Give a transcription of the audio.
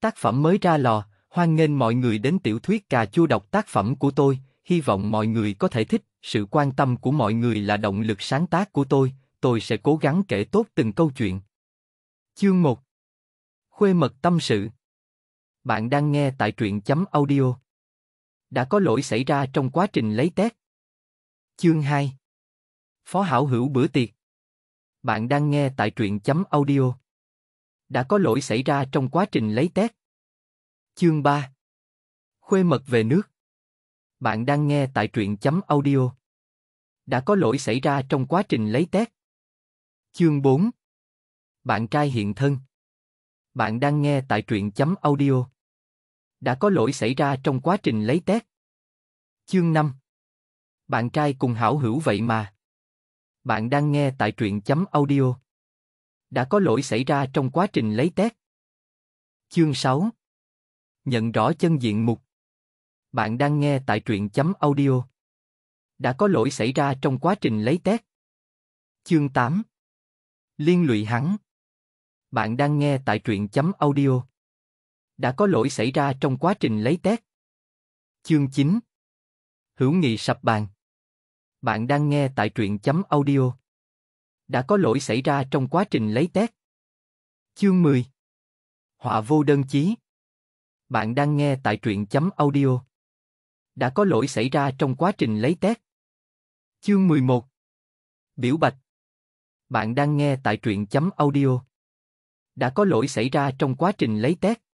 Tác phẩm mới ra lò, hoan nghênh mọi người đến tiểu thuyết cà chua đọc tác phẩm của tôi, hy vọng mọi người có thể thích, sự quan tâm của mọi người là động lực sáng tác của tôi, tôi sẽ cố gắng kể tốt từng câu chuyện. Chương 1 Khuê mật tâm sự Bạn đang nghe tại truyện chấm audio Đã có lỗi xảy ra trong quá trình lấy tét. Chương 2 Phó hảo hữu bữa tiệc Bạn đang nghe tại truyện chấm audio đã có lỗi xảy ra trong quá trình lấy test. Chương 3 Khuê mật về nước Bạn đang nghe tại truyện chấm audio. Đã có lỗi xảy ra trong quá trình lấy test. Chương 4 Bạn trai hiện thân Bạn đang nghe tại truyện chấm audio. Đã có lỗi xảy ra trong quá trình lấy test. Chương 5 Bạn trai cùng hảo hữu vậy mà. Bạn đang nghe tại truyện chấm audio đã có lỗi xảy ra trong quá trình lấy test. Chương 6 Nhận rõ chân diện mục Bạn đang nghe tại truyện chấm audio. Đã có lỗi xảy ra trong quá trình lấy test. Chương 8 Liên lụy hắn Bạn đang nghe tại truyện chấm audio. Đã có lỗi xảy ra trong quá trình lấy test. Chương 9 Hữu nghị sập bàn Bạn đang nghe tại truyện chấm audio đã có lỗi xảy ra trong quá trình lấy test. Chương 10 Họa vô đơn chí Bạn đang nghe tại truyện chấm audio. Đã có lỗi xảy ra trong quá trình lấy test. Chương 11 Biểu bạch Bạn đang nghe tại truyện chấm audio. Đã có lỗi xảy ra trong quá trình lấy test.